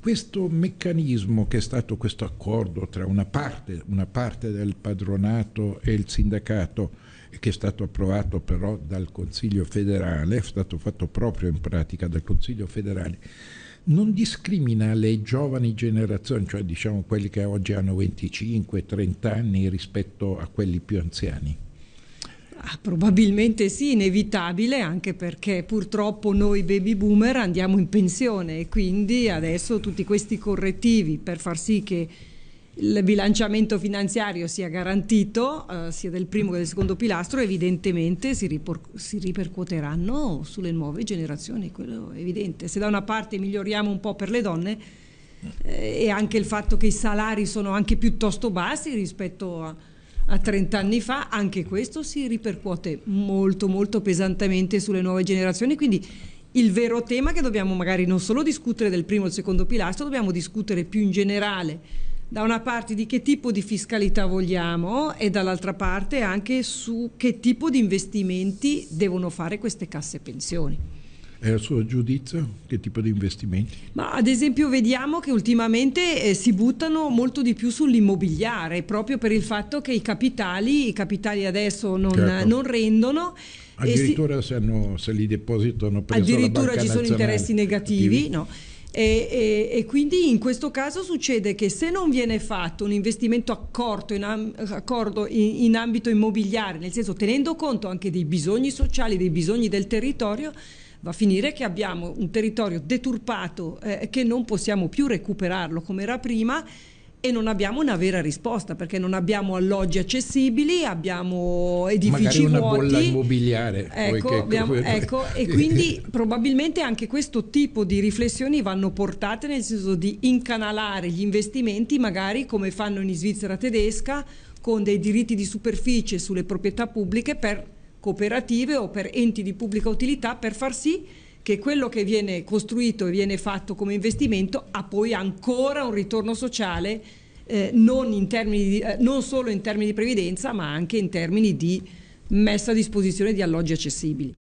questo meccanismo che è stato questo accordo tra una parte, una parte, del padronato e il sindacato, che è stato approvato però dal Consiglio federale, è stato fatto proprio in pratica dal Consiglio federale, non discrimina le giovani generazioni, cioè diciamo quelli che oggi hanno 25-30 anni rispetto a quelli più anziani? Ah, probabilmente sì, inevitabile, anche perché purtroppo noi baby boomer andiamo in pensione e quindi adesso tutti questi correttivi per far sì che il bilanciamento finanziario sia garantito, eh, sia del primo che del secondo pilastro, evidentemente si, ripor- si, ripercuoteranno sulle nuove generazioni, quello è evidente. Se da una parte miglioriamo un po' per le donne eh, e anche il fatto che i salari sono anche piuttosto bassi rispetto a a 30 anni fa, anche questo si ripercuote molto molto pesantemente sulle nuove generazioni, quindi il vero tema che dobbiamo magari non solo discutere del primo e del secondo pilastro, dobbiamo discutere più in generale da una parte di che tipo di fiscalità vogliamo e dall'altra parte anche su che tipo di investimenti devono fare queste casse pensioni eh, a suo giudizio, che tipo di investimenti? Ma ad esempio vediamo che ultimamente eh, si buttano molto di più sull'immobiliare, proprio per il fatto che i capitali, i capitali adesso non, certo. non rendono. Addirittura si, se, hanno, se, li depositano per Addirittura ci sono interessi negativi, no? e, e, e, quindi in questo caso succede che se non viene fatto un investimento accorto in, accordo in, in ambito immobiliare, nel senso tenendo conto anche dei bisogni sociali, dei bisogni del territorio, va a finire che abbiamo un territorio deturpato eh, che non possiamo più recuperarlo come era prima e non abbiamo una vera risposta perché non abbiamo alloggi accessibili, abbiamo edifici Magari una vuoti. bolla immobiliare. Ecco, che... abbiamo, ecco, e quindi probabilmente anche questo tipo di riflessioni vanno portate nel senso di incanalare gli investimenti magari come fanno in Svizzera tedesca con dei diritti di superficie sulle proprietà pubbliche per cooperative o per enti di pubblica utilità per far sì che quello che viene costruito e viene fatto come investimento ha poi ancora un ritorno sociale eh, non, di, eh, non, solo in termini di previdenza ma anche in termini di messa a disposizione di alloggi accessibili.